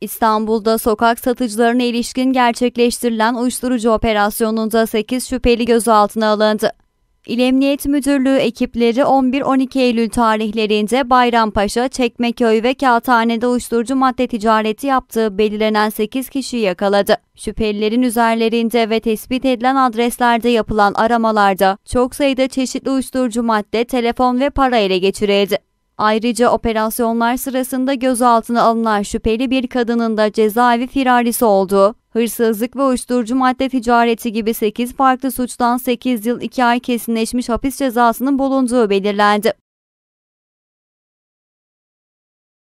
İstanbul'da sokak satıcılarına ilişkin gerçekleştirilen uyuşturucu operasyonunda 8 şüpheli gözaltına alındı. İl Emniyet Müdürlüğü ekipleri 11-12 Eylül tarihlerinde Bayrampaşa, Çekmeköy ve Kağıthane'de uyuşturucu madde ticareti yaptığı belirlenen 8 kişiyi yakaladı. Şüphelilerin üzerlerinde ve tespit edilen adreslerde yapılan aramalarda çok sayıda çeşitli uyuşturucu madde, telefon ve para ele geçirildi. Ayrıca operasyonlar sırasında gözaltına alınan şüpheli bir kadının da cezaevi firarisi oldu. Hırsızlık ve uyuşturucu madde ticareti gibi 8 farklı suçtan 8 yıl 2 ay kesinleşmiş hapis cezasının bulunduğu belirlendi.